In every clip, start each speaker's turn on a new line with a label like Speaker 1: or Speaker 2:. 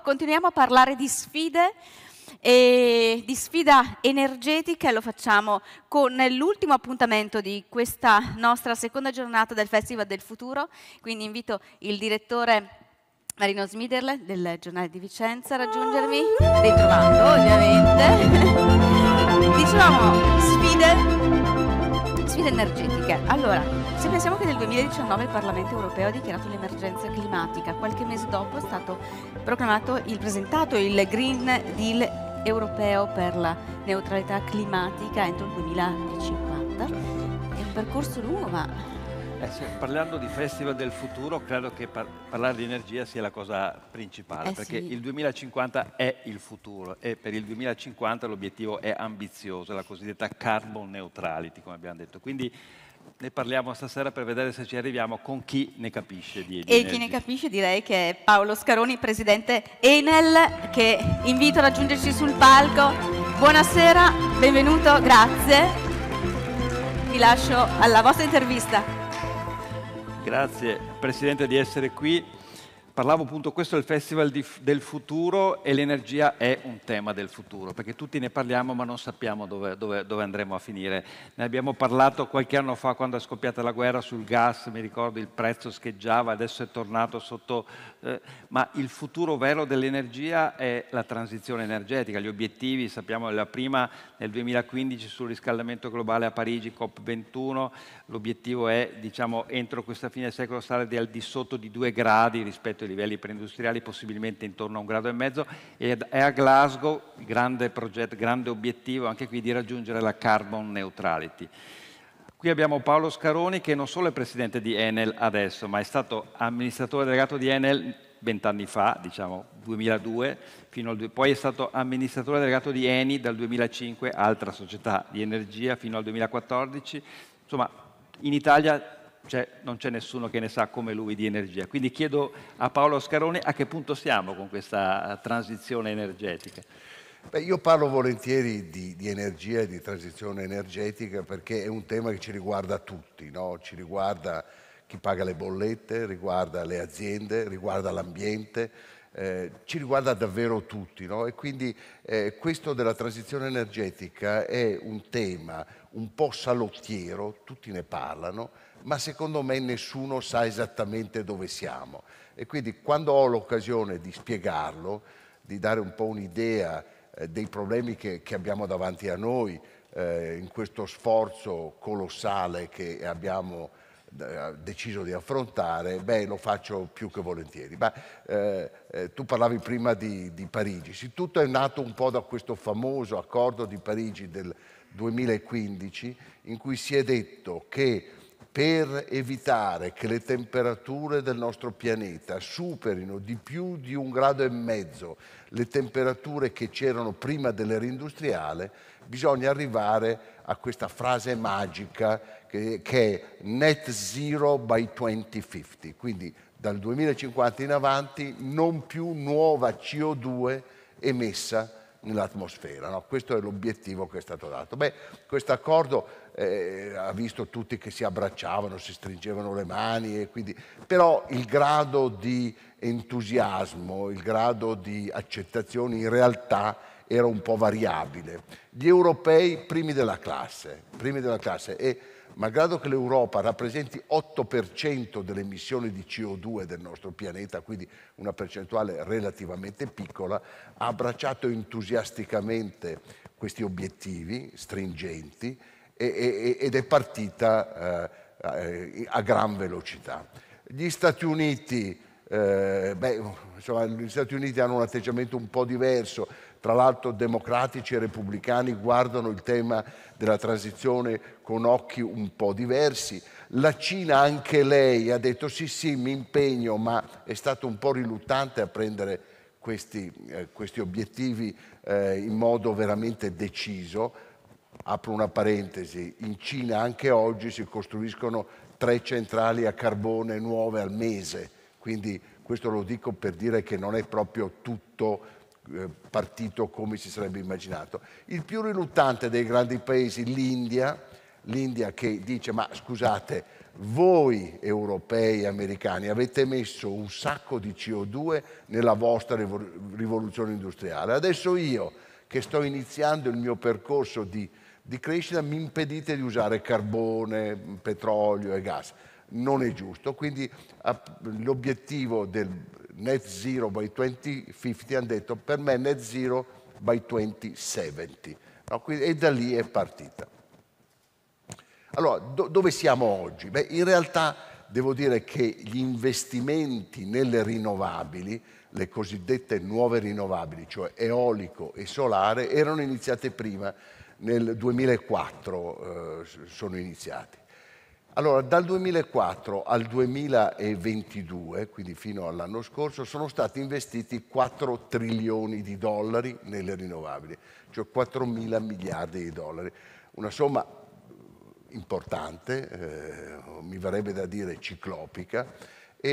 Speaker 1: Continuiamo a parlare di sfide, e di sfida energetica e lo facciamo con l'ultimo appuntamento di questa nostra seconda giornata del Festival del Futuro, quindi invito il direttore Marino Smiderle del giornale di Vicenza a raggiungermi, ritrovando ovviamente. Dicevamo sfide, sfide energetiche. Allora, se pensiamo che nel 2019 il Parlamento europeo ha dichiarato l'emergenza climatica, qualche mese dopo è stato proclamato il presentato il Green Deal europeo per la neutralità climatica entro il 2050. Certo. È un percorso lungo, ma eh, se, parlando di Festival del Futuro, credo che par parlare di energia sia la cosa principale, eh perché sì. il 2050 è il futuro e per il 2050 l'obiettivo è ambizioso, la cosiddetta carbon neutrality, come abbiamo detto. Quindi ne parliamo stasera per vedere se ci arriviamo con chi ne capisce di E chi ne capisce direi che è Paolo Scaroni, presidente Enel, che invito ad aggiungerci sul palco. Buonasera, benvenuto, grazie. Vi lascio alla vostra intervista. Grazie Presidente di essere qui. Parlavo appunto, questo è il festival di, del futuro e l'energia è un tema del futuro, perché tutti ne parliamo ma non sappiamo dove, dove, dove, andremo a finire. Ne abbiamo parlato qualche anno fa quando è scoppiata la guerra sul gas, mi ricordo il prezzo scheggiava, adesso è tornato sotto, eh, ma il futuro vero dell'energia è la transizione energetica. Gli obiettivi, sappiamo, la prima nel 2015 sul riscaldamento globale a Parigi, COP21, l'obiettivo è, diciamo, entro questa fine del secolo stare al di sotto di due gradi rispetto ai livelli preindustriali, possibilmente intorno a un grado e mezzo, e a Glasgow, grande progetto, grande obiettivo anche qui di raggiungere la carbon neutrality. Qui abbiamo Paolo Scaroni che non solo è presidente di Enel adesso, ma è stato amministratore delegato di Enel vent'anni fa, diciamo 2002, al, poi è stato amministratore delegato di Eni dal 2005, altra società di energia, fino al 2014. Insomma, in Italia non c'è nessuno che ne sa come lui di energia. Quindi chiedo a Paolo Scaroni a che punto siamo con questa transizione energetica.
Speaker 2: Beh, io parlo volentieri di, di, energia e di transizione energetica perché è un tema che ci riguarda tutti, no? ci riguarda chi paga le bollette, riguarda le aziende, riguarda l'ambiente, eh, ci riguarda davvero tutti. No? E quindi eh, questo della transizione energetica è un tema un po' salottiero, tutti ne parlano, ma secondo me nessuno sa esattamente dove siamo. E quindi quando ho l'occasione di spiegarlo, di dare un po' un'idea eh, dei problemi che, che abbiamo davanti a noi, eh, in questo sforzo colossale che abbiamo eh, deciso di affrontare, beh, lo faccio più che volentieri. Ma eh, eh, tu parlavi prima di, di Parigi, sì, tutto è nato un po' da questo famoso accordo di Parigi del 2015 in cui si è detto che per evitare che le temperature del nostro pianeta superino di più di un grado e mezzo le temperature che c'erano prima dell'era industriale, bisogna arrivare a questa frase magica che, che è net zero by 2050, quindi dal 2050 in avanti non più nuova CO2 emessa nell'atmosfera. No? Questo è l'obiettivo che è stato dato. Beh, questo accordo eh, ha visto tutti che si abbracciavano, si stringevano le mani, quindi... però il grado di entusiasmo, il grado di accettazione in realtà era un po' variabile. Gli europei primi della classe, primi della classe e malgrado che l'Europa rappresenti 8% delle emissioni di CO2 del nostro pianeta, quindi una percentuale relativamente piccola, ha abbracciato entusiasticamente questi obiettivi stringenti ed è partita eh, a gran velocità. Gli Stati Uniti, eh, beh, insomma, gli Stati Uniti hanno un atteggiamento un po' diverso, tra l'altro democratici e repubblicani guardano il tema della transizione con occhi un po' diversi. La Cina anche lei ha detto sì sì mi impegno ma è stato un po' riluttante a prendere questi, eh, questi obiettivi eh, in modo veramente deciso. Apro una parentesi, in Cina anche oggi si costruiscono tre centrali a carbone nuove al mese, quindi questo lo dico per dire che non è proprio tutto eh, partito come si sarebbe immaginato. Il più riluttante dei grandi paesi, l'India, l'India che dice ma scusate, voi europei e americani avete messo un sacco di CO2 nella vostra rivoluzione industriale. Adesso io che sto iniziando il mio percorso di di crescita mi impedite di usare carbone, petrolio e gas. Non è giusto, quindi l'obiettivo del net zero by 2050 hanno detto per me net zero by 2070 no? quindi, e da lì è partita. Allora, do dove siamo oggi? Beh, in realtà devo dire che gli investimenti nelle rinnovabili, le cosiddette nuove rinnovabili, cioè eolico e solare, erano iniziate prima nel 2004 eh, sono iniziati. Allora, dal 2004 al 2022, quindi fino all'anno scorso, sono stati investiti 4 trilioni di dollari nelle rinnovabili, cioè 4 mila miliardi di dollari, una somma importante, eh, mi verrebbe da dire ciclopica, e,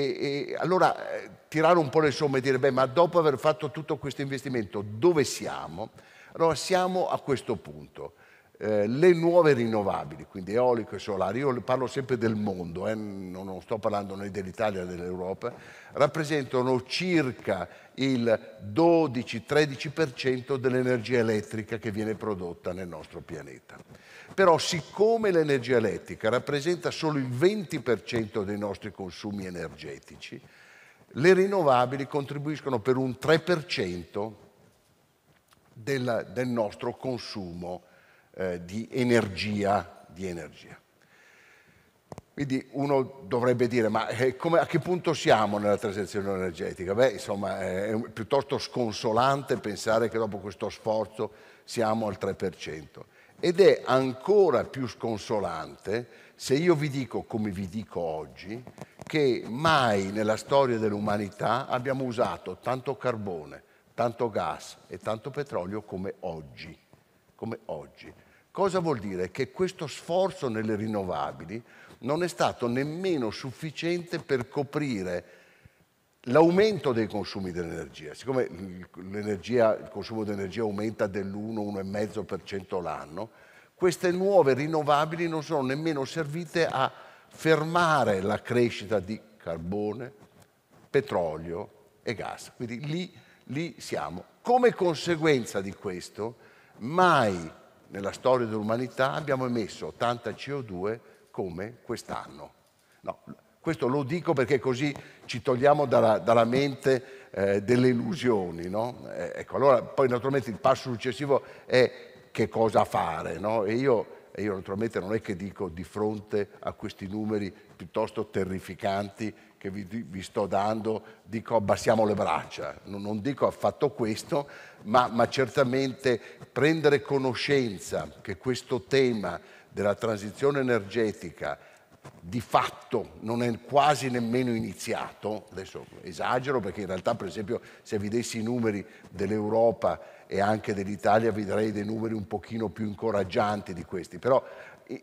Speaker 2: e, allora eh, tirare un po' le somme e dire, beh, ma dopo aver fatto tutto questo investimento, dove siamo? Allora siamo a questo punto. Eh, le nuove rinnovabili, quindi eolico e solare, io parlo sempre del mondo, eh, non, sto parlando né dell'Italia né dell'Europa, rappresentano circa il 12-13% dell'energia elettrica che viene prodotta nel nostro pianeta. Però siccome l'energia elettrica rappresenta solo il 20% dei nostri consumi energetici, le rinnovabili contribuiscono per un 3% della, del nostro consumo eh, di, energia, di, energia, Quindi uno dovrebbe dire, ma eh, come, a che punto siamo nella transizione energetica? Beh, insomma, è piuttosto sconsolante pensare che dopo questo sforzo siamo al 3%. Ed è ancora più sconsolante se io vi dico, come vi dico oggi, che mai nella storia dell'umanità abbiamo usato tanto carbone, tanto gas e tanto petrolio come oggi. Come oggi. Cosa vuol dire? Che questo sforzo nelle rinnovabili non è stato nemmeno sufficiente per coprire l'aumento dei consumi dell'energia. Siccome il consumo di energia aumenta dell'1-1,5% l'anno, queste nuove rinnovabili non sono nemmeno servite a fermare la crescita di carbone, petrolio e gas. Quindi lì lì siamo. Come conseguenza di questo, mai nella storia dell'umanità abbiamo emesso tanta CO2 come quest'anno. No, questo lo dico perché così ci togliamo dalla, dalla mente eh, delle illusioni. No? Eh, ecco, allora, poi naturalmente il passo successivo è che cosa fare. No? E io e io naturalmente non è che dico di fronte a questi numeri piuttosto terrificanti che vi, vi sto dando, dico abbassiamo le braccia, non, non dico affatto questo, ma, ma certamente prendere conoscenza che questo tema della transizione energetica di fatto non è quasi nemmeno iniziato, adesso esagero perché in realtà per esempio se vi dessi i numeri dell'Europa e anche dell'Italia vedrei dei numeri un pochino più incoraggianti di questi, però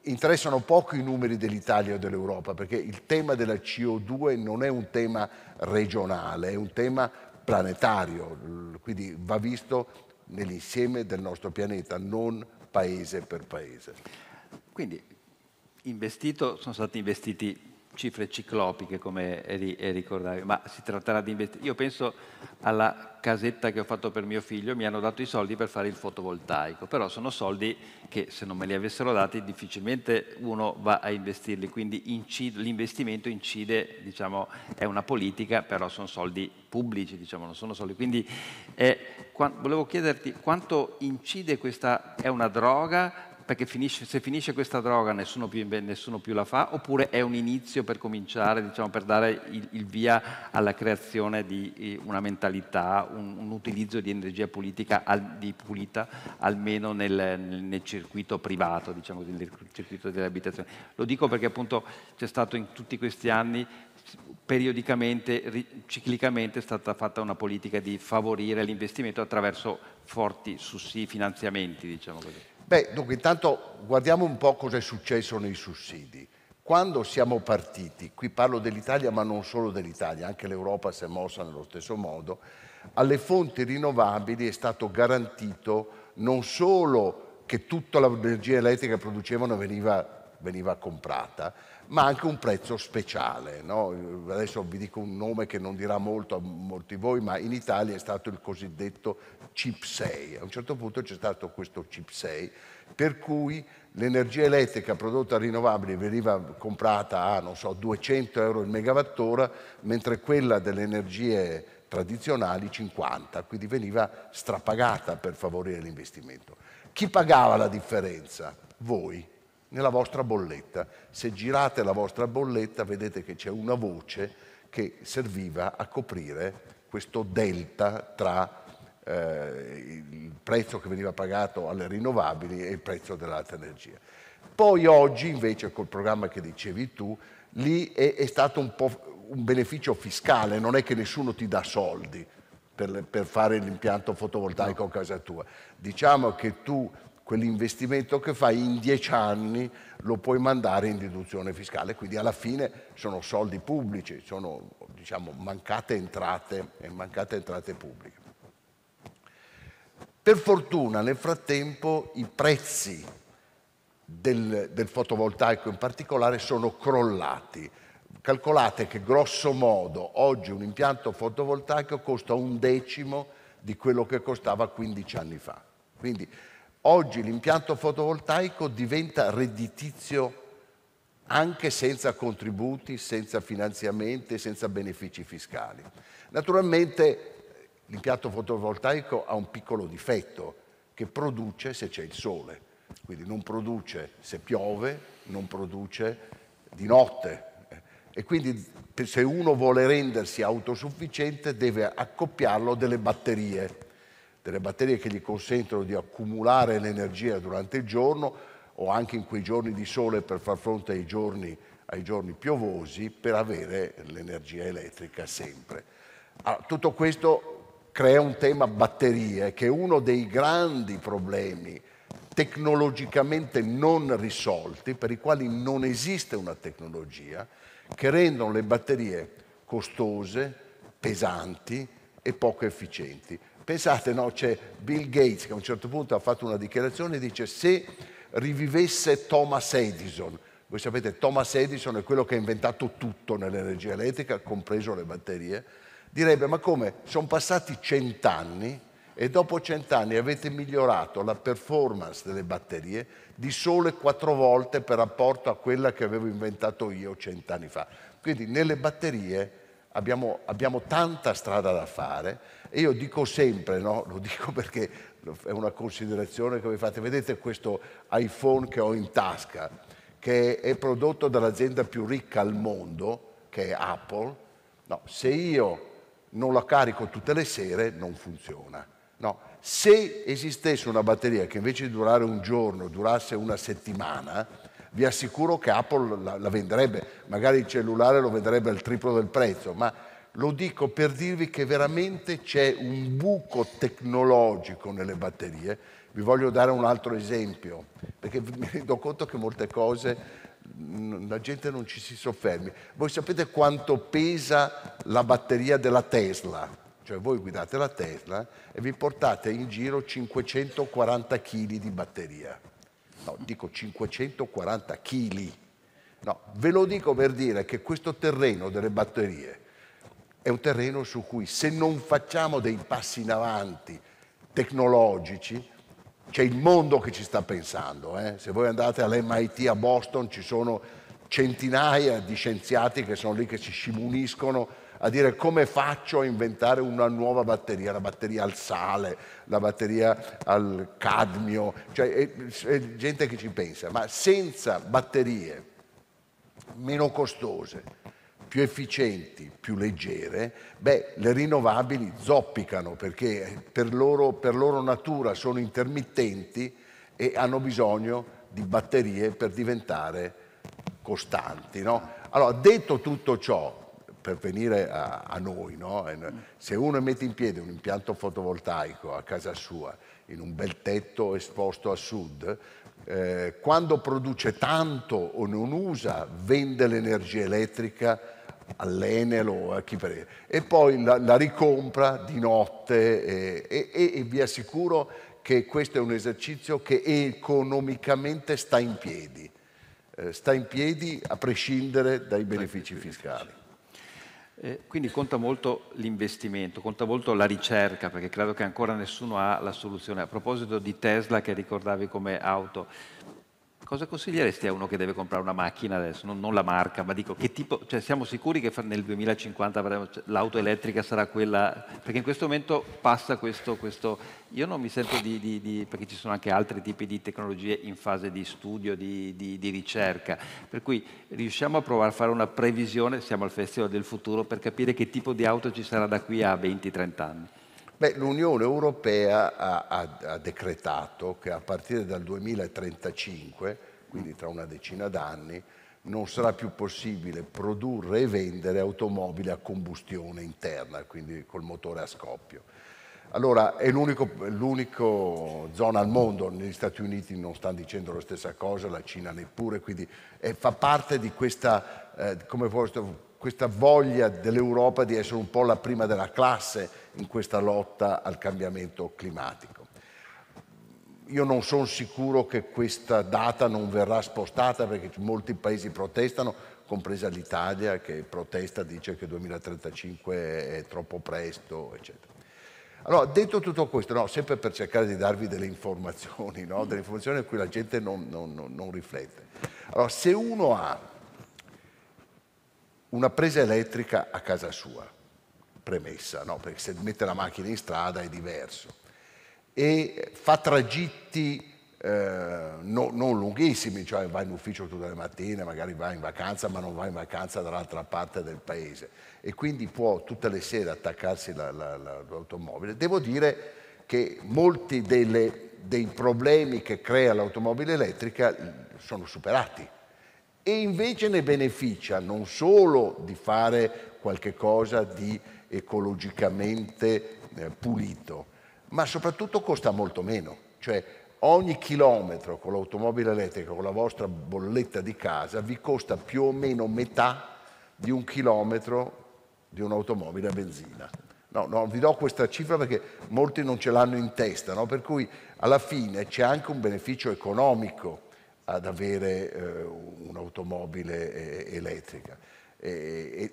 Speaker 2: interessano poco i numeri dell'Italia o dell'Europa perché il tema della CO2 non è un tema regionale, è un tema planetario, quindi va visto nell'insieme del nostro pianeta, non paese per paese. Quindi
Speaker 1: investito, sono stati investiti cifre ciclopiche come ricordavi, ma si tratterà di investire. Io penso alla casetta che ho fatto per mio figlio, mi hanno dato i soldi per fare il fotovoltaico, però sono soldi che se non me li avessero dati difficilmente uno va a investirli, quindi incide, l'investimento incide, diciamo, è una politica, però sono soldi pubblici, diciamo, non sono soldi. Quindi eh, volevo chiederti quanto incide questa, è una droga, perché finisce, se finisce questa droga nessuno più, nessuno più, la fa, oppure è un inizio per cominciare, diciamo, per dare il, il via alla creazione di eh, una mentalità, un, un utilizzo di energia politica al, di pulita, almeno nel, nel circuito privato, diciamo, nel circuito delle abitazioni. Lo dico perché appunto c'è stato in tutti questi anni periodicamente, ciclicamente è stata fatta una politica di favorire l'investimento attraverso forti sussidi, finanziamenti, diciamo così.
Speaker 2: Beh, dunque intanto guardiamo un po' cosa è successo nei sussidi. Quando siamo partiti, qui parlo dell'Italia ma non solo dell'Italia, anche l'Europa si è mossa nello stesso modo, alle fonti rinnovabili è stato garantito non solo che tutta l'energia elettrica che producevano veniva, veniva comprata, ma anche un prezzo speciale. No? Adesso vi dico un nome che non dirà molto a molti di voi, ma in Italia è stato il cosiddetto CIP 6. A un certo punto c'è stato questo CIP 6, per cui l'energia elettrica prodotta rinnovabile veniva comprata a, so, 200 euro il megawattora, mentre quella delle energie tradizionali 50, quindi veniva strapagata per favorire l'investimento. Chi pagava la differenza? Voi nella vostra bolletta. Se girate la vostra bolletta vedete che c'è una voce che serviva a coprire questo delta tra eh, il prezzo che veniva pagato alle rinnovabili e il prezzo dell'alta energia. Poi oggi invece col programma che dicevi tu, lì è, è stato un po' un beneficio fiscale, non è che nessuno ti dà soldi per, per fare l'impianto fotovoltaico a casa tua. Diciamo che tu quell'investimento che fai in dieci anni lo puoi mandare in deduzione fiscale, quindi alla fine sono soldi pubblici, sono diciamo, mancate, entrate, mancate entrate pubbliche. Per fortuna nel frattempo i prezzi del, del fotovoltaico in particolare sono crollati. Calcolate che grosso modo oggi un impianto fotovoltaico costa un decimo di quello che costava 15 anni fa. Quindi Oggi l'impianto fotovoltaico diventa redditizio anche senza contributi, senza finanziamenti, senza benefici fiscali. Naturalmente l'impianto fotovoltaico ha un piccolo difetto che produce se c'è il sole, quindi non produce se piove, non produce di notte e quindi se uno vuole rendersi autosufficiente deve accoppiarlo delle batterie delle batterie che gli consentono di accumulare l'energia durante il giorno o anche in quei giorni di sole per far fronte ai giorni, ai giorni piovosi per avere l'energia elettrica sempre. Allora, ah, tutto questo crea un tema batterie che è uno dei grandi problemi tecnologicamente non risolti, per i quali non esiste una tecnologia, che rendono le batterie costose, pesanti e poco efficienti. Pensate, no, c'è Bill Gates che a un certo punto ha fatto una dichiarazione e dice se rivivesse Thomas Edison, voi sapete Thomas Edison è quello che ha inventato tutto nell'energia elettrica, compreso le batterie, direbbe ma come sono passati cent'anni e dopo cent'anni avete migliorato la performance delle batterie di sole quattro volte per rapporto a quella che avevo inventato io cent'anni fa. Quindi nelle batterie abbiamo, abbiamo tanta strada da fare e io dico sempre, no? lo dico perché è una considerazione che voi fate, vedete questo iPhone che ho in tasca, che è prodotto dall'azienda più ricca al mondo, che è Apple, no, se io non la carico tutte le sere non funziona. No, se esistesse una batteria che invece di durare un giorno durasse una settimana, vi assicuro che Apple la, la, venderebbe, magari il cellulare lo venderebbe al triplo del prezzo, ma lo dico per dirvi che veramente c'è un buco tecnologico nelle batterie. Vi voglio dare un altro esempio, perché mi rendo conto che molte cose la gente non ci si soffermi. Voi sapete quanto pesa la batteria della Tesla? Cioè voi guidate la Tesla e vi portate in giro 540 kg di batteria no, dico 540 kg. No, ve lo dico per dire che questo terreno delle batterie è un terreno su cui se non facciamo dei passi in avanti tecnologici, c'è il mondo che ci sta pensando. Eh? Se voi andate all'MIT a Boston ci sono centinaia di scienziati che sono lì che si scimuniscono a dire come faccio a inventare una nuova batteria, la batteria al sale, la batteria al cadmio, cioè è, è gente che ci pensa, ma senza batterie meno costose, più efficienti, più leggere, beh, le rinnovabili zoppicano perché per loro, per loro natura sono intermittenti e hanno bisogno di batterie per diventare costanti. No? Allora, detto tutto ciò, per venire a, a noi. No? Se uno mette in piedi un impianto fotovoltaico a casa sua, in un bel tetto esposto a sud, eh, quando produce tanto o non usa, vende l'energia elettrica all'Enel o a chi per e poi la, la ricompra di notte eh, e, e, e vi assicuro che questo è un esercizio che economicamente sta in piedi, eh, sta in piedi a prescindere dai benefici fiscali.
Speaker 1: Eh, quindi conta molto l'investimento, conta molto la ricerca, perché credo che ancora nessuno ha la soluzione. A proposito di Tesla che ricordavi come auto, Cosa consiglieresti a uno che deve comprare una macchina adesso? Non, non la marca, ma dico che tipo, cioè siamo sicuri che nel 2050 cioè, l'auto elettrica sarà quella, perché in questo momento passa questo, questo io non mi sento di, di, di, perché ci sono anche altri tipi di tecnologie in fase di studio, di, di ricerca, per cui riusciamo a provare a fare una previsione, siamo al Festival del Futuro, per capire che tipo di auto ci sarà da qui a 20-30 anni.
Speaker 2: Beh, L'Unione Europea ha, ha, ha, decretato che a partire dal 2035, quindi tra una decina d'anni, non sarà più possibile produrre e vendere automobili a combustione interna, quindi col motore a scoppio. Allora, è l'unica zona al mondo, negli Stati Uniti non stanno dicendo la stessa cosa, la Cina neppure, quindi eh, fa parte di questa eh, come questa voglia dell'Europa di essere un po' la prima della classe in questa lotta al cambiamento climatico. Io non sono sicuro che questa data non verrà spostata perché molti paesi protestano, compresa l'Italia che protesta, dice che 2035 è troppo presto, eccetera. Allora, detto tutto questo, no, sempre per cercare di darvi delle informazioni, no? delle informazioni a cui la gente non, non, non riflette. Allora, se uno ha una presa elettrica a casa sua, premessa, no? perché se mette la macchina in strada è diverso, e fa tragitti eh, no, non lunghissimi, cioè va in ufficio tutte le mattine, magari va in vacanza, ma non va in vacanza dall'altra parte del paese e quindi può tutte le sere attaccarsi la, la, la, l'automobile. Devo dire che molti delle, dei problemi che crea l'automobile elettrica mm, sono superati e invece ne beneficia non solo di fare qualche cosa di ecologicamente eh, pulito, ma soprattutto costa molto meno. Cioè ogni chilometro con l'automobile elettrica, con la vostra bolletta di casa, vi costa più o meno metà di un chilometro di un'automobile a benzina. No, no, vi do questa cifra perché molti non ce l'hanno in testa, no? per cui alla fine c'è anche un beneficio economico ad avere eh, un'automobile eh, elettrica. E,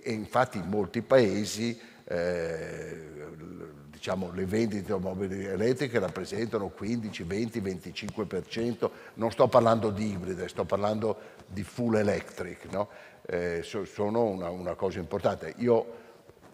Speaker 2: e, e, infatti in molti paesi eh, diciamo, le vendite di automobili elettriche rappresentano 15, 20, 25%, non sto parlando di ibride, sto parlando di full electric, no? Eh, sono una, una, cosa importante. Io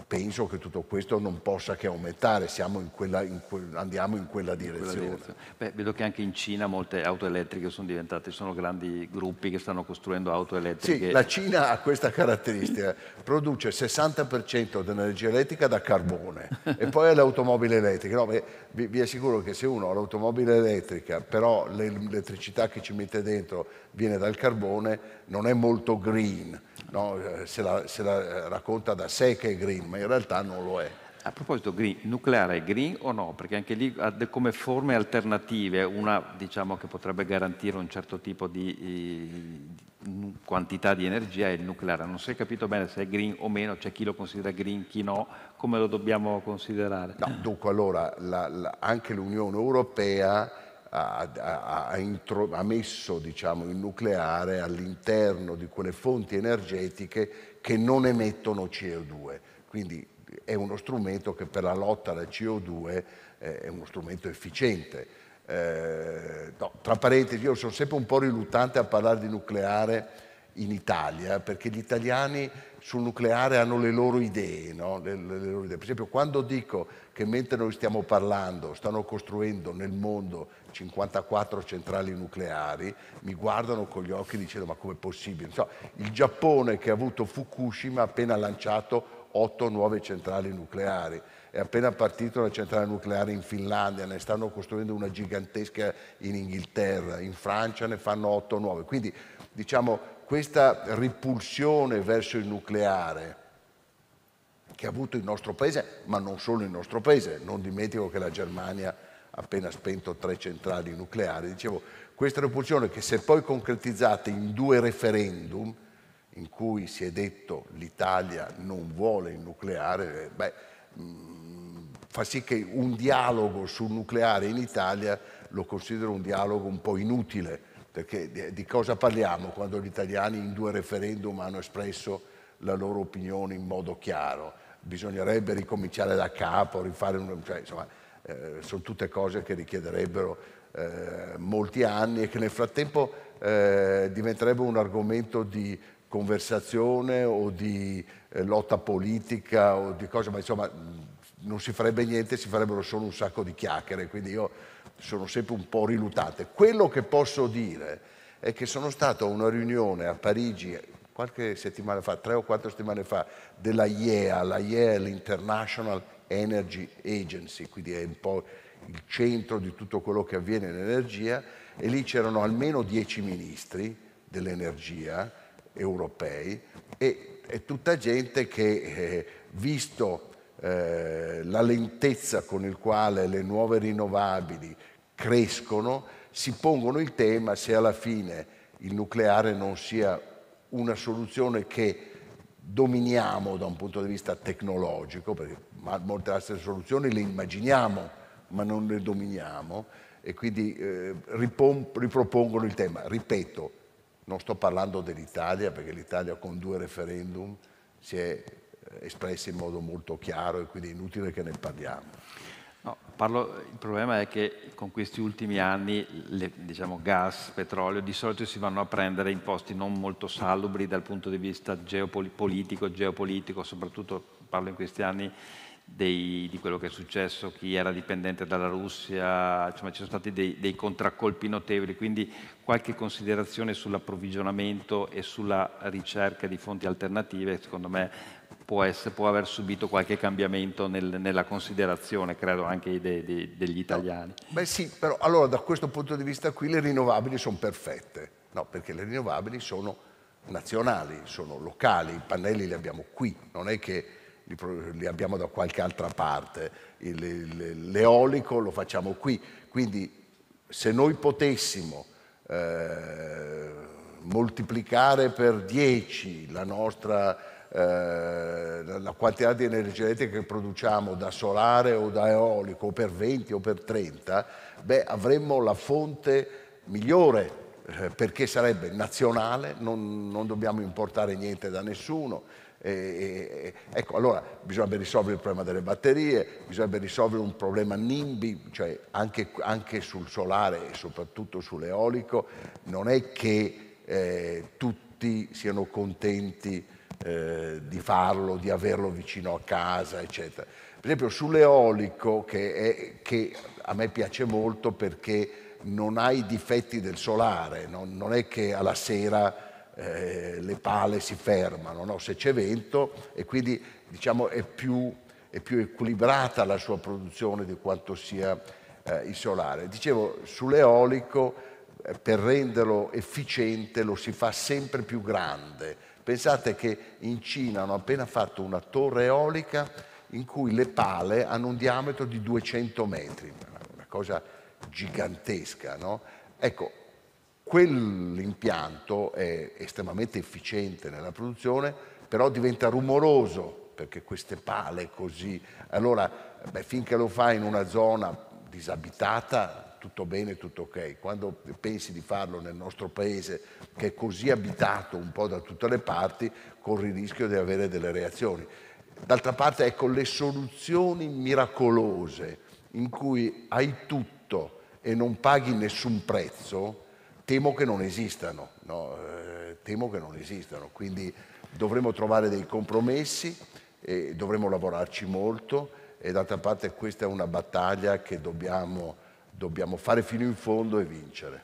Speaker 2: penso che tutto questo non possa che aumentare, in quella, in que, andiamo in quella direzione. Quella direzione.
Speaker 1: Beh, vedo che anche in Cina molte auto elettriche sono diventate, sono
Speaker 2: grandi gruppi che stanno costruendo auto elettriche. Sì, la Cina ha questa caratteristica, produce il 60% dell'energia elettrica da carbone e poi è l'automobile elettrica. No, beh, vi, vi, assicuro che se uno ha l'automobile elettrica, però l'elettricità che ci mette dentro viene dal carbone, non è molto green no? Eh, se, la, se, la, eh, racconta da sé che è green, ma in realtà non lo è.
Speaker 1: A proposito, green, nucleare è green o no? Perché anche lì ha come forme alternative, una diciamo, che potrebbe garantire un certo tipo di, di quantità di energia è il nucleare. Non si è capito bene se è green o meno,
Speaker 2: c'è cioè chi lo considera green, chi no, come lo dobbiamo considerare? No, dunque allora la, anche l'Unione Europea ha, ha, intro, ha messo diciamo, il nucleare all'interno di quelle fonti energetiche che non emettono CO2. Quindi è uno strumento che per la lotta alla CO2 eh, è uno strumento efficiente. Eh, no, tra parentesi, io sono sempre un po' riluttante a parlare di nucleare in Italia, perché gli italiani sul nucleare hanno le loro idee. No? Le, le, le loro idee. Per esempio, quando dico che mentre noi stiamo parlando stanno costruendo nel mondo 54 centrali nucleari, mi guardano con gli occhi dicendo ma com'è possibile? Insomma, il Giappone che ha avuto Fukushima ha appena lanciato 8 nuove centrali nucleari. È appena partita una centrale nucleare in Finlandia, ne stanno costruendo una gigantesca in Inghilterra, in Francia ne fanno 8 nuove. Quindi diciamo questa ripulsione verso il nucleare che ha avuto il nostro paese, ma non solo il nostro paese, non dimentico che la Germania ha appena spento tre centrali nucleari, dicevo, questa ripulsione che se poi concretizzata in due referendum in cui si è detto l'Italia non vuole il nucleare, beh, mm, fa sì che un dialogo sul nucleare in Italia lo considero un dialogo un po' inutile, perché di cosa parliamo quando gli italiani in due referendum hanno espresso la loro opinione in modo chiaro? Bisognerebbe ricominciare da capo, rifare un... Cioè, insomma, eh, sono tutte cose che richiederebbero eh, molti anni e che nel frattempo eh, diventerebbe un argomento di conversazione o di eh, lotta politica o di cose, ma insomma mm, non si farebbe niente, si farebbero solo un sacco di chiacchiere. Quindi io sono sempre un po' riluttate. Quello che posso dire è che sono stato a una riunione a Parigi qualche settimana fa, tre o quattro settimane fa, della IEA, la IEA è l'International Energy Agency, quindi è un po' il centro di tutto quello che avviene in energia, e lì c'erano almeno dieci ministri dell'energia europei e è tutta gente che, eh, visto eh, la lentezza con il quale le nuove rinnovabili crescono, si pongono il tema se alla fine il nucleare non sia una soluzione che dominiamo da un punto di vista tecnologico, perché molte altre soluzioni le immaginiamo ma non le dominiamo e quindi eh, ripom- ripropongono il tema. Ripeto, non sto parlando dell'Italia perché l'Italia con due referendum si è eh, espresse in modo molto chiaro e quindi è inutile che ne parliamo.
Speaker 1: No, parlo, il problema è che con questi ultimi anni le, diciamo, gas, petrolio di solito si vanno a prendere in posti non molto salubri dal punto di vista geopolitico, geopolitico soprattutto parlo in questi anni dei, di quello che è successo, chi era dipendente dalla Russia, insomma ci sono stati dei, dei contraccolpi notevoli, quindi qualche considerazione sull'approvvigionamento e sulla ricerca di fonti alternative secondo me può, essere, può aver subito qualche cambiamento nel, nella considerazione, credo, anche de, de, degli italiani.
Speaker 2: Beh sì, però allora da questo punto di vista qui le rinnovabili sono perfette, no, perché le rinnovabili sono nazionali, sono locali, i pannelli li abbiamo qui, non è che li, li abbiamo da qualche altra parte, il, il, l'eolico lo facciamo qui, quindi se noi potessimo eh, moltiplicare per 10 la nostra eh, la quantità di energia elettrica che produciamo da solare o da eolico per 20 o per 30, beh, avremmo la fonte migliore eh, perché sarebbe nazionale, non, non, dobbiamo importare niente da nessuno. Eh, ecco, allora bisognerebbe risolvere il problema delle batterie, bisognerebbe risolvere un problema NIMBY, cioè anche, anche sul solare e soprattutto sull'eolico, non è che eh, tutti siano contenti eh, di farlo, di averlo vicino a casa, eccetera. Per esempio sull'eolico, che, è, che a me piace molto perché non ha i difetti del solare, non, non è che alla sera... Eh, le pale si fermano, no? se c'è vento e quindi diciamo, è, più, è, più, equilibrata la sua produzione di quanto sia eh, il solare. Dicevo, sull'eolico eh, per renderlo efficiente lo si fa sempre più grande, Pensate che in Cina hanno appena fatto una torre eolica in cui le pale hanno un diametro di 200 metri, una cosa gigantesca. No? Ecco, quell'impianto è estremamente efficiente nella produzione, però diventa rumoroso perché queste pale così. Allora, beh, finché lo fa in una zona disabitata tutto bene, tutto ok. Quando pensi di farlo nel nostro paese, che è così abitato un po' da tutte le parti, corri il rischio di avere delle reazioni. D'altra parte, ecco, le soluzioni miracolose in cui hai tutto e non paghi nessun prezzo, temo che non esistano, no? eh, temo che non esistano. Quindi dovremo trovare dei compromessi, dovremo lavorarci molto e d'altra parte questa è una battaglia che dobbiamo dobbiamo fare fino in fondo e vincere.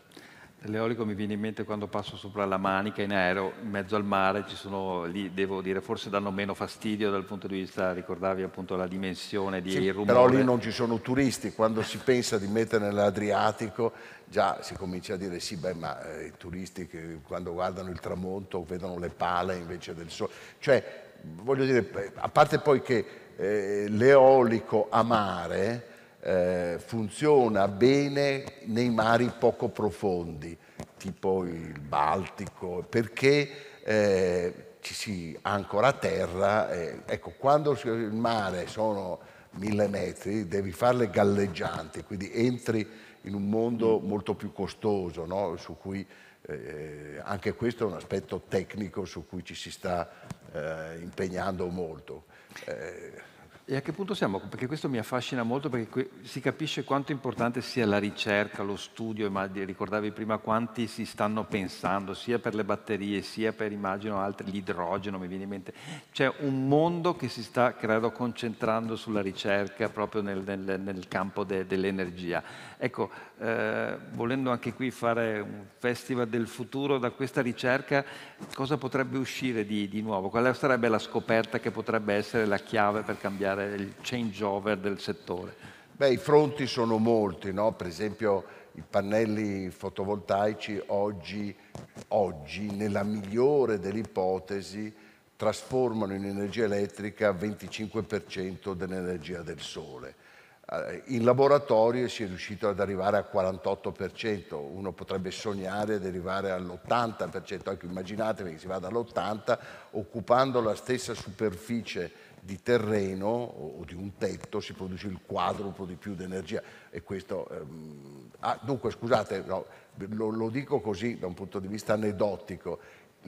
Speaker 1: L'eolico mi viene in mente quando passo sopra la manica in aereo, in mezzo al mare, ci sono, lì devo dire, forse danno meno fastidio dal punto di vista, ricordavi appunto la dimensione di sì, rumore. Però lì non
Speaker 2: ci sono turisti, quando si pensa di mettere nell'Adriatico già si comincia a dire sì, beh, ma eh, i turisti che quando guardano il tramonto vedono le pale invece del sole. Cioè, voglio dire, eh, a parte poi che eh, l'eolico a mare eh, funziona bene nei mari poco profondi, tipo il Baltico, perché eh, ci si ancora a terra. Eh, ecco, quando il mare sono mille metri, devi farle galleggianti, quindi entri in un mondo mm. molto più costoso, no? su cui eh, anche questo è un aspetto tecnico su cui ci si sta eh, impegnando molto. Eh. E a che punto siamo? Perché questo mi affascina molto perché si capisce quanto
Speaker 1: importante sia la ricerca, lo studio, ricordavi prima quanti si stanno pensando, sia per le batterie, sia per immagino altri, l'idrogeno mi viene in mente. C'è un mondo che si sta, credo, concentrando sulla ricerca proprio nel, nel, nel campo de, dell'energia. Ecco, eh, volendo anche qui fare un festival del futuro, da questa ricerca cosa potrebbe uscire di, di nuovo? Qual sarebbe la scoperta che potrebbe essere la chiave per cambiare? accelerare il changeover del settore?
Speaker 2: Beh, i fronti sono molti, no? per esempio i pannelli fotovoltaici oggi, oggi nella migliore delle ipotesi, trasformano in energia elettrica il 25% dell'energia del sole. Eh, in laboratorio si è riuscito ad arrivare al 48%, uno potrebbe sognare di arrivare all'80%, anche ecco, immaginatevi che si vada all'80% occupando la stessa superficie di terreno o, di un tetto si produce il quadruplo di più di energia e questo... Ehm, ah, dunque scusate, no, lo, lo dico così da un punto di vista aneddotico,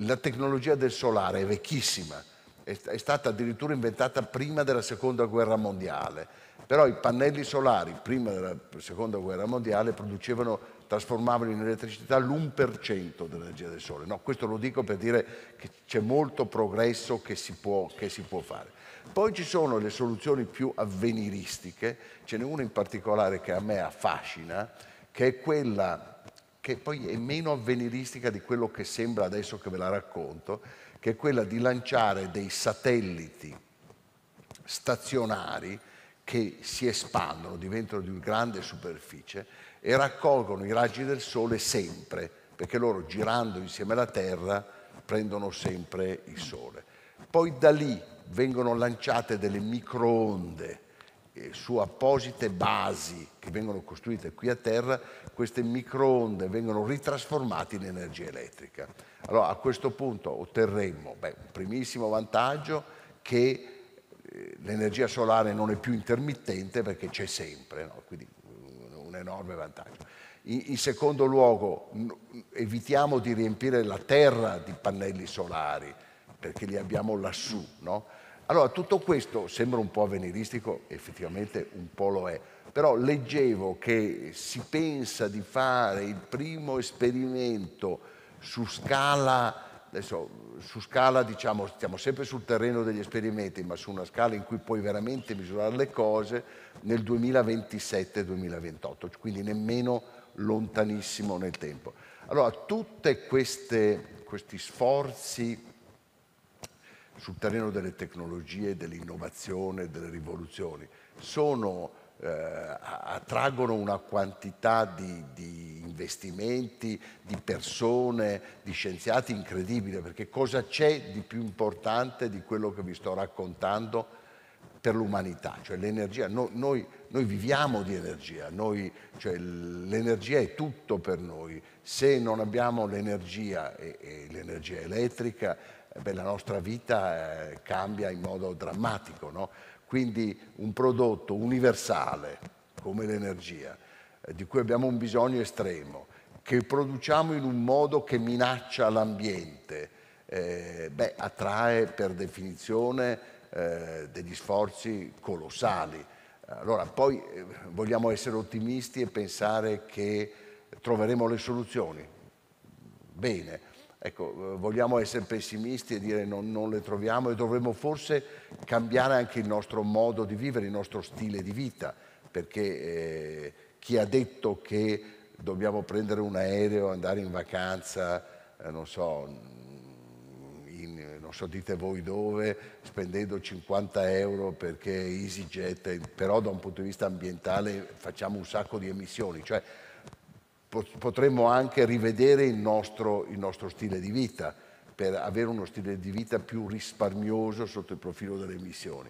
Speaker 2: la tecnologia del solare è vecchissima, è, è stata addirittura inventata prima della seconda guerra mondiale però i pannelli solari, prima della seconda guerra mondiale, producevano trasformavano in elettricità l'1% dell'energia del sole. No, questo lo dico per dire che c'è molto progresso che si, può, che si, può, fare. Poi ci sono le soluzioni più avveniristiche, ce n'è una in particolare che a me affascina, che è quella che poi è meno avveniristica di quello che sembra adesso che ve la racconto, che è quella di lanciare dei satelliti stazionari che si espandono, diventano di grande superficie e raccolgono i raggi del Sole sempre, perché loro girando insieme alla Terra prendono sempre il Sole. Poi da lì vengono lanciate delle microonde eh, su apposite basi che vengono costruite qui a terra, queste microonde vengono ritrasformate in energia elettrica. Allora a questo punto otterremmo beh, un primissimo vantaggio che l'energia solare non è più intermittente perché c'è sempre, no? quindi mm, un enorme vantaggio. In, secondo luogo, evitiamo di riempire la terra di pannelli solari perché li abbiamo lassù. No? Allora, tutto questo sembra un po' avveniristico, effettivamente un po' lo è, però leggevo che si pensa di fare il primo esperimento su scala adesso su scala diciamo stiamo sempre sul terreno degli esperimenti, ma su una scala in cui puoi veramente misurare le cose nel 2027-2028, quindi nemmeno lontanissimo nel tempo. Allora, tutti questi sforzi sul terreno delle tecnologie, dell'innovazione, delle rivoluzioni, sono eh, attraggono una quantità di, di, investimenti, di persone, di scienziati incredibile, perché cosa c'è di più importante di quello che vi sto raccontando per l'umanità? Cioè l'energia, no, noi, noi, viviamo di energia, noi, cioè l'energia è tutto per noi, se non abbiamo l'energia e, e l'energia elettrica, eh, beh, la nostra vita eh, cambia in modo drammatico. No? quindi un prodotto universale come l'energia, eh, di cui abbiamo un bisogno estremo, che produciamo in un modo che minaccia l'ambiente, eh, attrae per definizione eh, degli sforzi colossali. Allora, poi eh, vogliamo essere ottimisti e pensare che troveremo le soluzioni. Bene, Ecco, eh, vogliamo essere pessimisti e dire non, non le troviamo e dovremmo forse cambiare anche il nostro modo di vivere, il nostro stile di vita, perché eh, chi ha detto che dobbiamo prendere un aereo, andare in vacanza, eh, non so, mm, in, non so dite voi dove, spendendo 50 euro perché EasyJet, però da un punto di vista ambientale facciamo un sacco di emissioni, cioè, potremmo anche rivedere il nostro, il nostro stile di vita per avere uno stile di vita più risparmioso sotto il profilo delle emissioni.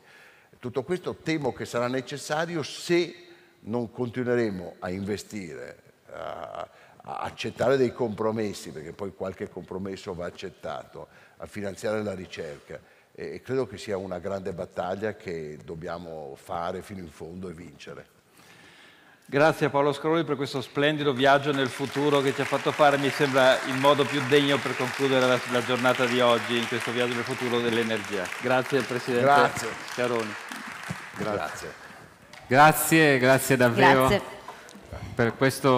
Speaker 2: Tutto questo temo che sarà necessario se non continueremo a investire, a, a accettare dei compromessi, perché poi qualche compromesso va accettato, a finanziare la ricerca. E credo che sia una grande battaglia che dobbiamo fare fino in fondo e vincere. Grazie
Speaker 1: a Paolo Scrolli per questo splendido viaggio nel futuro che ci ha fatto fare, mi sembra il modo più degno per concludere la, la giornata di oggi in questo viaggio nel futuro dell'energia. Grazie Presidente grazie. Scaroni. Grazie. Grazie, grazie davvero grazie. per questo